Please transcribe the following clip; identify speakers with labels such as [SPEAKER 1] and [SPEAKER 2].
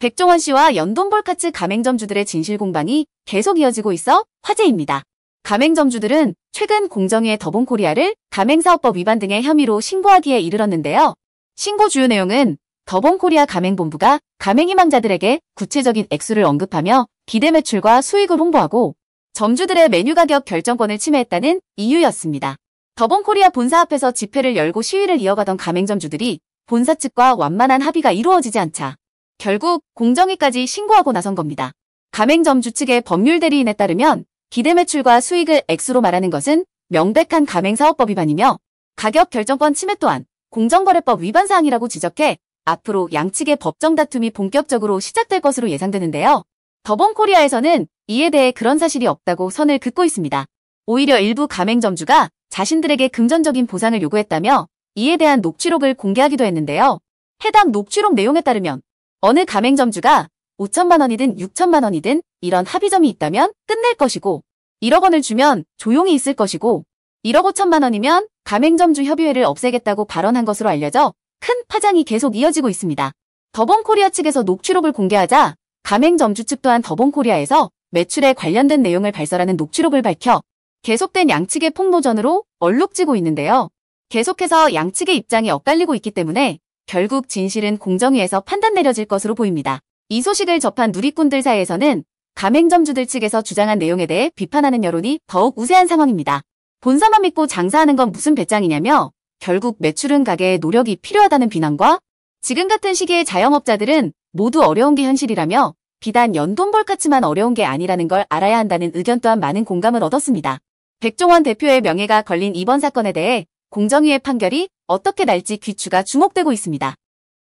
[SPEAKER 1] 백종원 씨와 연돈볼카츠 가맹점주들의 진실 공방이 계속 이어지고 있어 화제입니다. 가맹점주들은 최근 공정위의 더본코리아를 가맹사업법 위반 등의 혐의로 신고하기에 이르렀는데요. 신고 주요 내용은 더본코리아 가맹본부가 가맹희망자들에게 구체적인 액수를 언급하며 기대 매출과 수익을 홍보하고 점주들의 메뉴 가격 결정권을 침해했다는 이유였습니다. 더본코리아 본사 앞에서 집회를 열고 시위를 이어가던 가맹점주들이 본사 측과 완만한 합의가 이루어지지 않자 결국 공정위까지 신고하고 나선 겁니다. 가맹점주 측의 법률 대리인에 따르면 기대 매출과 수익을 액수로 말하는 것은 명백한 가맹사업법 위반이며 가격 결정권 침해 또한 공정거래법 위반 사항이라고 지적해 앞으로 양측의 법정 다툼이 본격적으로 시작될 것으로 예상되는데요. 더본코리아에서는 이에 대해 그런 사실이 없다고 선을 긋고 있습니다. 오히려 일부 가맹점주가 자신들에게 금전적인 보상을 요구했다며 이에 대한 녹취록을 공개하기도 했는데요. 해당 녹취록 내용에 따르면 어느 가맹점주가 5천만 원이든 6천만 원이든 이런 합의점이 있다면 끝낼 것이고 1억 원을 주면 조용히 있을 것이고 1억 5천만 원이면 가맹점주 협의회를 없애겠다고 발언한 것으로 알려져 큰 파장이 계속 이어지고 있습니다. 더본코리아 측에서 녹취록을 공개하자 가맹점주 측 또한 더본코리아에서 매출에 관련된 내용을 발설하는 녹취록을 밝혀 계속된 양측의 폭로전으로 얼룩지고 있는데요. 계속해서 양측의 입장이 엇갈리고 있기 때문에 결국 진실은 공정위에서 판단 내려질 것으로 보입니다. 이 소식을 접한 누리꾼들 사이에서는 가맹점주들 측에서 주장한 내용에 대해 비판하는 여론이 더욱 우세한 상황입니다. 본사만 믿고 장사하는 건 무슨 배짱이냐며 결국 매출은 가게에 노력이 필요하다는 비난과 지금 같은 시기에 자영업자들은 모두 어려운 게 현실이라며 비단 연돈 벌카츠만 어려운 게 아니라는 걸 알아야 한다는 의견 또한 많은 공감을 얻었습니다. 백종원 대표의 명예가 걸린 이번 사건에 대해 공정위의 판결이 어떻게 날지 귀추가 주목되고 있습니다.